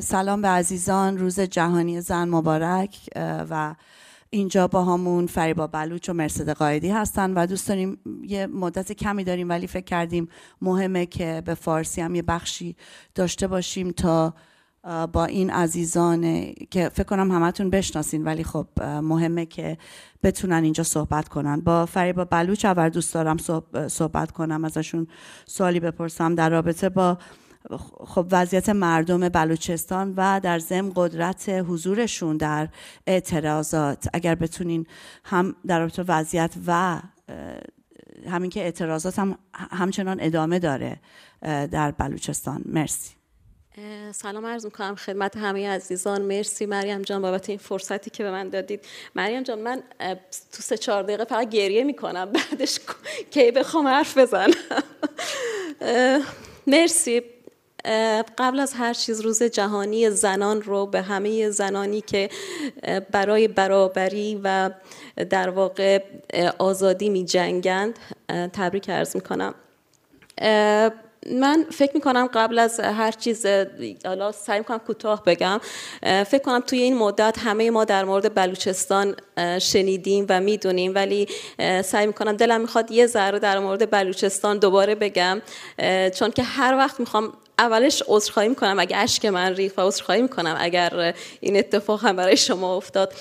سلام به عزیزان روز جهانی زن مبارک و اینجا با همون فریبا بلوچ و مرسد قایدی هستن و دوست داریم یه مدت کمی داریم ولی فکر کردیم مهمه که به فارسی هم یه بخشی داشته باشیم تا با این عزیزان که فکر کنم همتون بشناسین ولی خب مهمه که بتونن اینجا صحبت کنن با فریبا بلوچ اول دوست دارم صحبت کنم ازشون سوالی بپرسم در رابطه با خب وضعیت مردم بلوچستان و در زم قدرت حضورشون در اعتراضات اگر بتونین هم در رابطه وضعیت و همین که اعتراضات هم همچنان ادامه داره در بلوچستان مرسی سلام عرض میکنم خدمت همه عزیزان مرسی مریم جان بابت این فرصتی که به من دادید مریم جان من تو سه چهار دقیقه فقط گریه میکنم بعدش کی بخوام حرف بزنم مرسی قبل از هر چیز روز جهانی زنان رو به همه زنانی که برای برابری و در واقع آزادی می جنگند تبریک عرض می کنم من فکر می کنم قبل از هر چیز حالا سعی می کنم کوتاه بگم فکر کنم توی این مدت همه ما در مورد بلوچستان شنیدیم و میدونیم ولی سعی می کنم دلم میخواد یه ذره در مورد بلوچستان دوباره بگم چون که هر وقت میخوام اولش عذرخواهی میکنم اگر اشک من ریخت و عذرخواهی میکنم اگر این اتفاق هم برای شما افتاد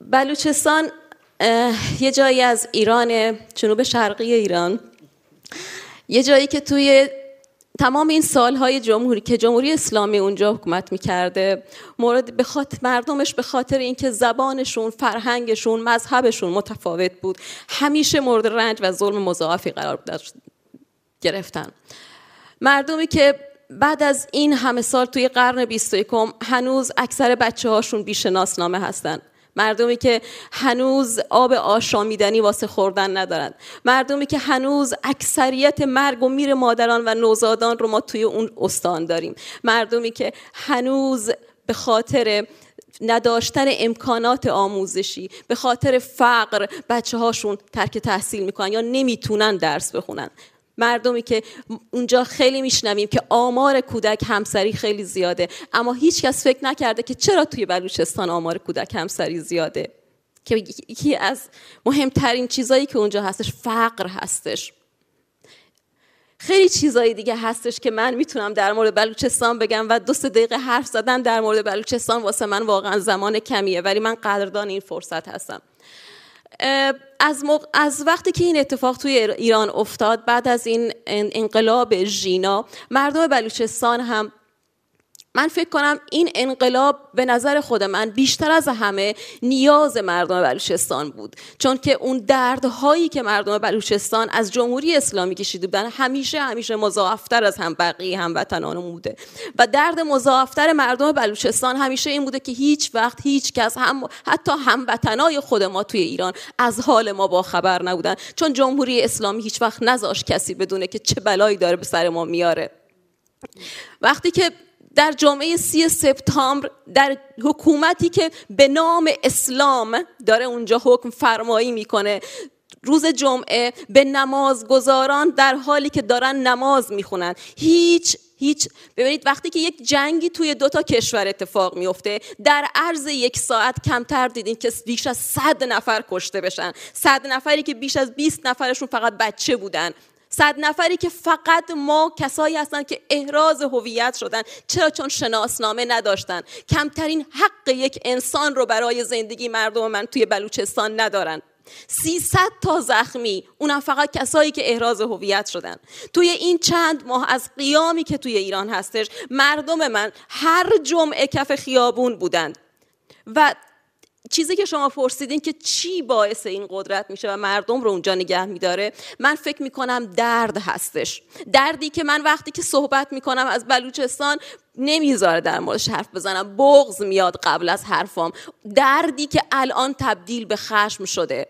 بلوچستان یه جایی از ایران جنوب شرقی ایران یه جایی که توی تمام این سالهای جمهوری که جمهوری اسلامی اونجا حکومت میکرده مورد به خاطر مردمش به خاطر اینکه زبانشون فرهنگشون مذهبشون متفاوت بود همیشه مورد رنج و ظلم مضاعفی قرار گرفتن مردمی که بعد از این همه سال توی قرن 21 هنوز اکثر بچه هاشون بیشناس نامه هستن مردمی که هنوز آب آشامیدنی واسه خوردن ندارن مردمی که هنوز اکثریت مرگ و میر مادران و نوزادان رو ما توی اون استان داریم مردمی که هنوز به خاطر نداشتن امکانات آموزشی به خاطر فقر بچه هاشون ترک تحصیل میکنن یا نمیتونن درس بخونن مردمی که اونجا خیلی میشنویم که آمار کودک همسری خیلی زیاده اما هیچکس فکر نکرده که چرا توی بلوچستان آمار کودک همسری زیاده که یکی از مهمترین چیزایی که اونجا هستش فقر هستش خیلی چیزایی دیگه هستش که من میتونم در مورد بلوچستان بگم و دو سه دقیقه حرف زدن در مورد بلوچستان واسه من واقعا زمان کمیه ولی من قدردان این فرصت هستم از, از وقتی که این اتفاق توی ایران افتاد بعد از این انقلاب ژینا مردم بلوچستان هم من فکر کنم این انقلاب به نظر خود من بیشتر از همه نیاز مردم بلوچستان بود چون که اون دردهایی که مردم بلوچستان از جمهوری اسلامی کشیده بودن همیشه همیشه مضاعفتر از هم بقیه هم بوده و درد مضاعفتر مردم بلوچستان همیشه این بوده که هیچ وقت هیچ کس هم حتی هموطنای خود ما توی ایران از حال ما با خبر نبودن چون جمهوری اسلامی هیچ وقت نذاش کسی بدونه که چه بلایی داره به سر ما میاره وقتی که در جمعه سی سپتامبر در حکومتی که به نام اسلام داره اونجا حکم فرمایی میکنه روز جمعه به گذاران در حالی که دارن نماز میخونن هیچ هیچ ببینید وقتی که یک جنگی توی دو تا کشور اتفاق میفته در عرض یک ساعت کمتر دیدین که بیش از صد نفر کشته بشن صد نفری که بیش از 20 نفرشون فقط بچه بودن صد نفری که فقط ما کسایی هستند که احراز هویت شدن چرا چون شناسنامه نداشتن کمترین حق یک انسان رو برای زندگی مردم من توی بلوچستان ندارن 300 تا زخمی اونم فقط کسایی که احراز هویت شدن توی این چند ماه از قیامی که توی ایران هستش مردم من هر جمعه کف خیابون بودند و چیزی که شما پرسیدین که چی باعث این قدرت میشه و مردم رو اونجا نگه میداره من فکر میکنم درد هستش دردی که من وقتی که صحبت میکنم از بلوچستان نمیذاره در موردش حرف بزنم بغز میاد قبل از حرفام دردی که الان تبدیل به خشم شده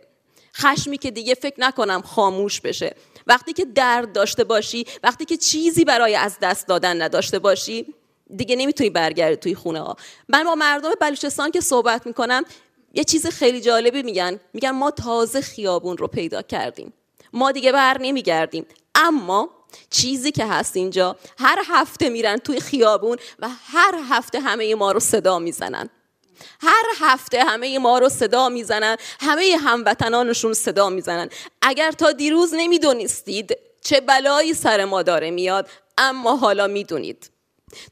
خشمی که دیگه فکر نکنم خاموش بشه وقتی که درد داشته باشی وقتی که چیزی برای از دست دادن نداشته باشی دیگه نمیتونی برگردی توی خونه ها من با مردم بلوچستان که صحبت میکنم یه چیز خیلی جالبی میگن میگن ما تازه خیابون رو پیدا کردیم ما دیگه بر نمیگردیم اما چیزی که هست اینجا هر هفته میرن توی خیابون و هر هفته همه ما رو صدا میزنن هر هفته همه ما رو صدا میزنن همه هموطنانشون صدا میزنن اگر تا دیروز نمیدونستید چه بلایی سر ما داره میاد اما حالا میدونید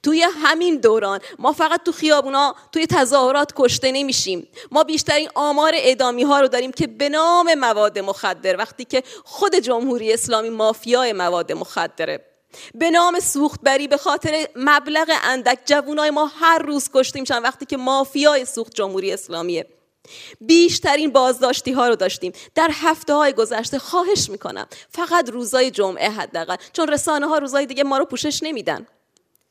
توی همین دوران ما فقط تو خیابونا توی تظاهرات کشته نمیشیم ما بیشترین آمار ادامی ها رو داریم که به نام مواد مخدر وقتی که خود جمهوری اسلامی مافیای مواد مخدره به نام سوختبری به خاطر مبلغ اندک جوونای ما هر روز کشته میشن وقتی که مافیای سوخت جمهوری اسلامیه بیشترین بازداشتی ها رو داشتیم در هفته های گذشته خواهش میکنم فقط روزای جمعه حداقل چون رسانه ها روزای دیگه ما رو پوشش نمیدن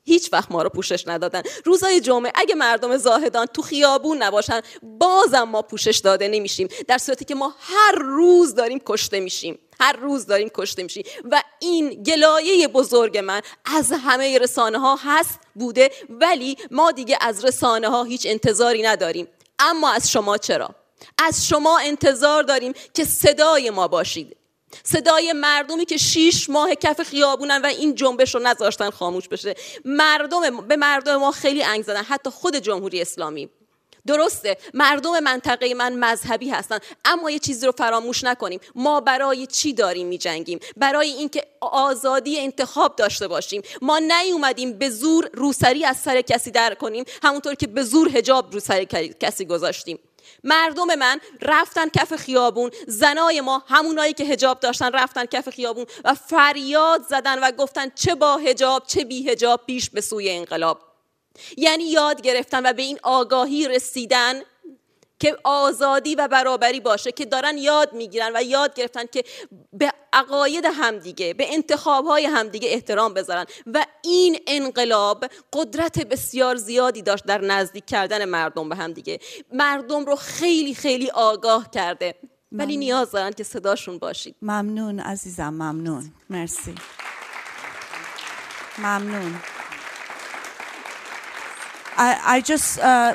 هیچ وقت ما رو پوشش ندادن روزای جمعه اگه مردم زاهدان تو خیابون نباشن بازم ما پوشش داده نمیشیم در صورتی که ما هر روز داریم کشته میشیم هر روز داریم کشته میشیم و این گلایه بزرگ من از همه رسانه ها هست بوده ولی ما دیگه از رسانه ها هیچ انتظاری نداریم اما از شما چرا از شما انتظار داریم که صدای ما باشید صدای مردمی که شیش ماه کف خیابونن و این جنبش رو نذاشتن خاموش بشه مردم به مردم ما خیلی انگ زدن حتی خود جمهوری اسلامی درسته مردم منطقه من مذهبی هستن اما یه چیزی رو فراموش نکنیم ما برای چی داریم جنگیم برای اینکه آزادی انتخاب داشته باشیم ما نیومدیم به زور روسری از سر کسی در کنیم همونطور که به زور هجاب رو کسی گذاشتیم مردم من رفتن کف خیابون زنای ما همونایی که هجاب داشتن رفتن کف خیابون و فریاد زدن و گفتن چه با هجاب چه بی هجاب پیش به سوی انقلاب یعنی یاد گرفتن و به این آگاهی رسیدن که آزادی و برابری باشه که دارن یاد میگیرن و یاد گرفتن که به عقاید همدیگه به انتخاب های همدیگه احترام بذارن و این انقلاب قدرت بسیار زیادی داشت در نزدیک کردن مردم به همدیگه مردم رو خیلی خیلی آگاه کرده ولی نیاز دارن که صداشون باشید ممنون عزیزم ممنون مرسی ممنون I, just uh,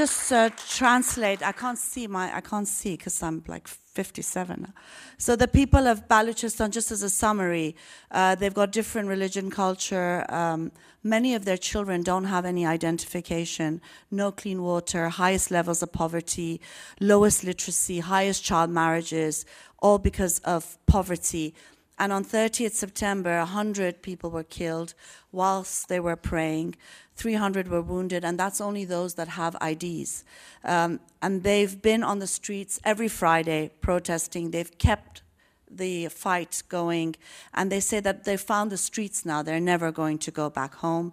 just uh, translate. I can't see my I can't see because I'm like 57. So the people of Baluchistan, just as a summary, uh, they've got different religion, culture. Um, many of their children don't have any identification, no clean water, highest levels of poverty, lowest literacy, highest child marriages, all because of poverty. And on 30th September, 100 people were killed whilst they were praying. 300 were wounded, and that's only those that have IDs. Um, and they've been on the streets every Friday protesting. They've kept the fight going, and they say that they found the streets now. They're never going to go back home.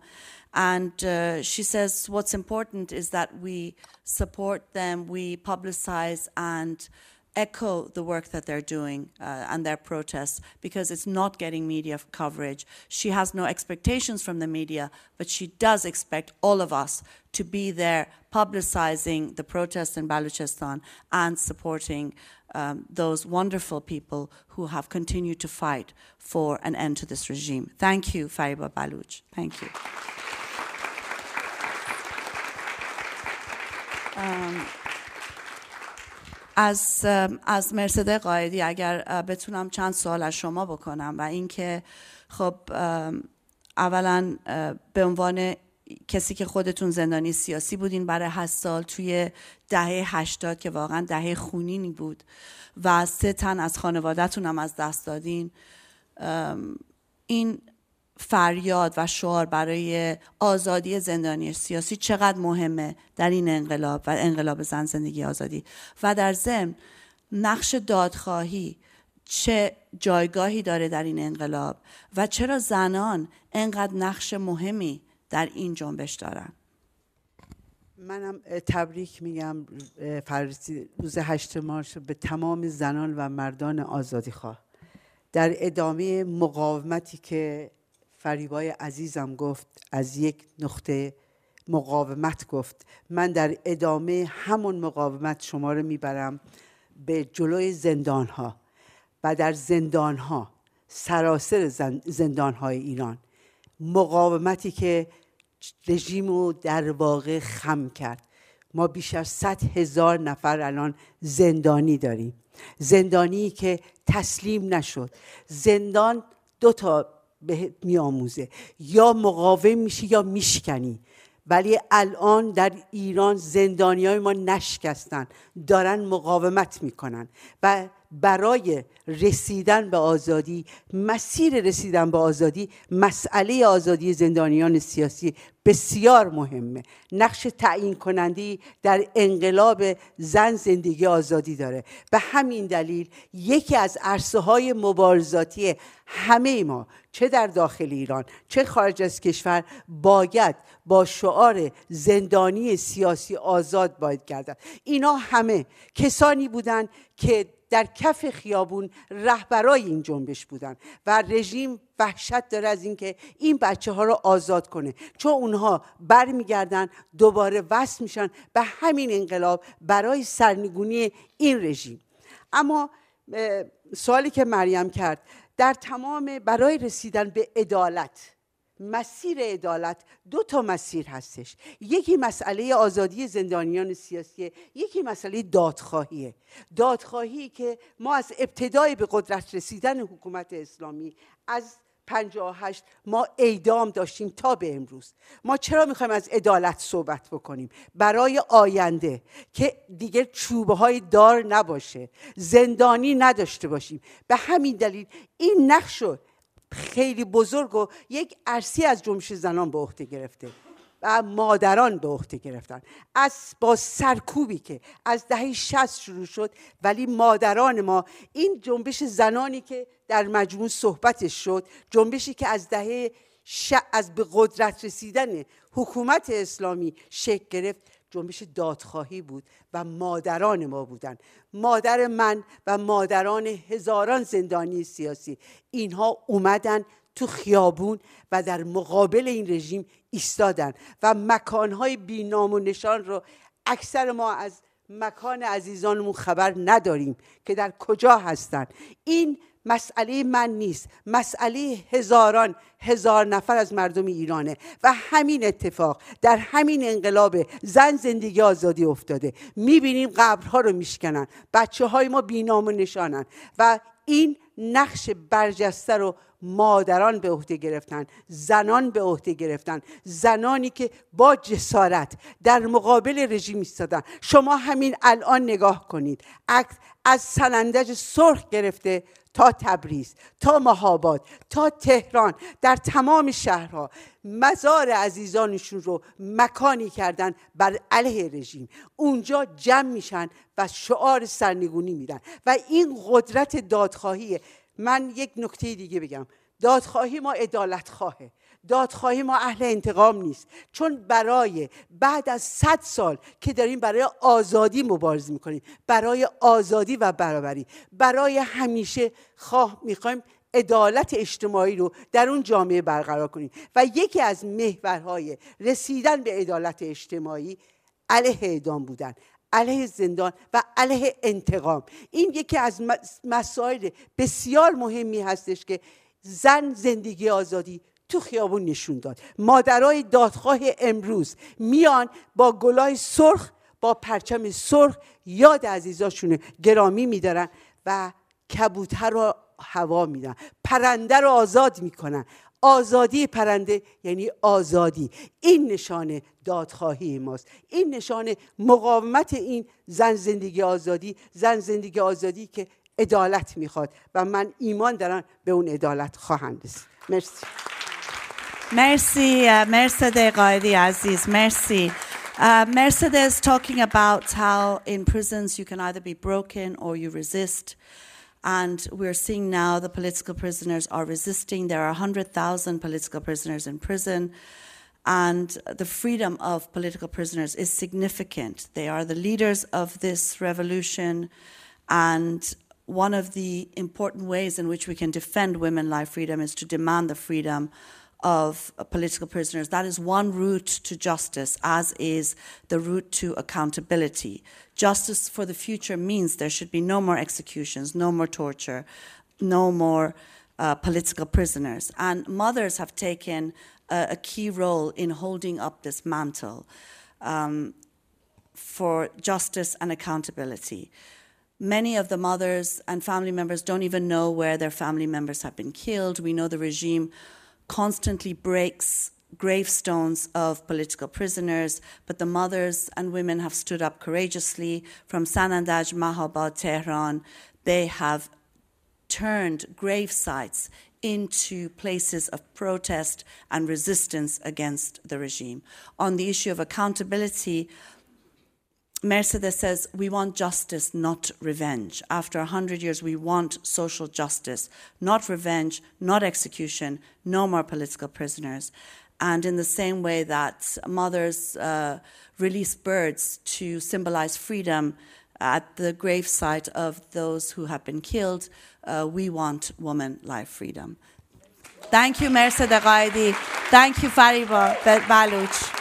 And uh, she says what's important is that we support them, we publicize, and echo the work that they're doing uh, and their protests because it's not getting media coverage. She has no expectations from the media, but she does expect all of us to be there publicizing the protests in Balochistan and supporting um, those wonderful people who have continued to fight for an end to this regime. Thank you, Fariba Baluch. Thank you. Um, از از مرسده قائدی اگر بتونم چند سوال از شما بکنم و اینکه خب اولا به عنوان کسی که خودتون زندانی سیاسی بودین برای هشت سال توی دهه هشتاد که واقعا دهه خونینی بود و سه تن از خانوادهتون هم از دست دادین این فریاد و شعار برای آزادی زندانی سیاسی چقدر مهمه در این انقلاب و انقلاب زن زندگی آزادی و در ضمن نقش دادخواهی چه جایگاهی داره در این انقلاب و چرا زنان انقدر نقش مهمی در این جنبش دارن منم تبریک میگم فرسی روز هشت مارش به تمام زنان و مردان آزادی خواه در ادامه مقاومتی که فریبای عزیزم گفت از یک نقطه مقاومت گفت من در ادامه همون مقاومت شما رو میبرم به جلوی زندان ها و در زندان ها سراسر زندان های ایران مقاومتی که رژیم رو در واقع خم کرد ما بیش از صد هزار نفر الان زندانی داریم زندانی که تسلیم نشد زندان دو تا بهت میآموزه یا مقاوم میشی یا میشکنی ولی الان در ایران زندانی های ما نشکستن دارن مقاومت میکنن و برای رسیدن به آزادی مسیر رسیدن به آزادی مسئله آزادی زندانیان سیاسی بسیار مهمه نقش تعیین کنندی در انقلاب زن زندگی آزادی داره به همین دلیل یکی از عرصه های مبارزاتی همه ما چه در داخل ایران چه خارج از کشور باید با شعار زندانی سیاسی آزاد باید گردد اینا همه کسانی بودند که در کف خیابون رهبرای این جنبش بودن و رژیم وحشت داره از اینکه این بچه ها رو آزاد کنه چون اونها برمیگردن دوباره وصل میشن به همین انقلاب برای سرنگونی این رژیم اما سوالی که مریم کرد در تمام برای رسیدن به عدالت مسیر عدالت دو تا مسیر هستش یکی مسئله آزادی زندانیان سیاسی، یکی مسئله دادخواهیه دادخواهی که ما از ابتدای به قدرت رسیدن حکومت اسلامی از 58 ما اعدام داشتیم تا به امروز ما چرا میخوایم از عدالت صحبت بکنیم برای آینده که دیگه چوبه های دار نباشه زندانی نداشته باشیم به همین دلیل این نقش رو خیلی بزرگ و یک عرصی از جنبش زنان به عهده گرفته و مادران به عهده گرفتن از با سرکوبی که از دهه شست شروع شد ولی مادران ما این جنبش زنانی که در مجموع صحبتش شد جنبشی که از دهه ش... از به قدرت رسیدن حکومت اسلامی شکل گرفت جنبش دادخواهی بود و مادران ما بودن. مادر من و مادران هزاران زندانی سیاسی اینها اومدن تو خیابون و در مقابل این رژیم ایستادن و مکانهای بینام و نشان رو اکثر ما از مکان عزیزانمون خبر نداریم که در کجا هستند این مسئله من نیست مسئله هزاران هزار نفر از مردم ایرانه و همین اتفاق در همین انقلاب زن زندگی آزادی افتاده میبینیم قبرها رو میشکنن بچه های ما بینام و نشانن و این نقش برجسته رو مادران به عهده گرفتن زنان به عهده گرفتن زنانی که با جسارت در مقابل رژیم ایستادن شما همین الان نگاه کنید عکس از سلندج سرخ گرفته تا تبریز تا مهاباد تا تهران در تمام شهرها مزار عزیزانشون رو مکانی کردن بر علیه رژیم اونجا جمع میشن و شعار سرنگونی میدن و این قدرت دادخواهیه من یک نکته دیگه بگم دادخواهی ما عدالت خواهه دادخواهی ما اهل انتقام نیست چون برای بعد از صد سال که داریم برای آزادی مبارزه میکنیم برای آزادی و برابری برای همیشه خواه میخوایم عدالت اجتماعی رو در اون جامعه برقرار کنیم و یکی از محورهای رسیدن به عدالت اجتماعی علیه اعدام بودن علیه زندان و علیه انتقام این یکی از مسائل بسیار مهمی هستش که زن زندگی آزادی تو خیابون نشون داد مادرای دادخواه امروز میان با گلای سرخ با پرچم سرخ یاد عزیزاشون گرامی میدارن و کبوتر رو هوا میدن پرنده رو آزاد میکنن آزادی پرنده یعنی آزادی این نشان دادخواهی ماست این نشان مقاومت این زن زندگی آزادی زن زندگی آزادی که عدالت میخواد و من ایمان دارم به اون عدالت خواهند رسید مرسی Merci, uh, Mercedes Raidi uh, Aziz. Merci. Uh, Mercedes talking about how in prisons you can either be broken or you resist. And we're seeing now the political prisoners are resisting. There are 100,000 political prisoners in prison. And the freedom of political prisoners is significant. They are the leaders of this revolution. And one of the important ways in which we can defend women life freedom is to demand the freedom of uh, political prisoners. That is one route to justice, as is the route to accountability. Justice for the future means there should be no more executions, no more torture, no more uh, political prisoners. And mothers have taken a, a, key role in holding up this mantle um, for justice and accountability many of the mothers and family members don't even know where their family members have been killed. We know the regime constantly breaks gravestones of political prisoners, but the mothers and women have stood up courageously from Sanandaj, Mahabad, Tehran. They have turned grave sites into places of protest and resistance against the regime. On the issue of accountability, Mercedes says, We want justice, not revenge. After 100 years, we want social justice, not revenge, not execution, no more political prisoners. And in the same way that mothers uh, release birds to symbolize freedom uh, at the gravesite of those who have been killed, uh, we want woman life freedom. Thank you, Mercedes Ghaidi. Thank you, Fariba Baluch.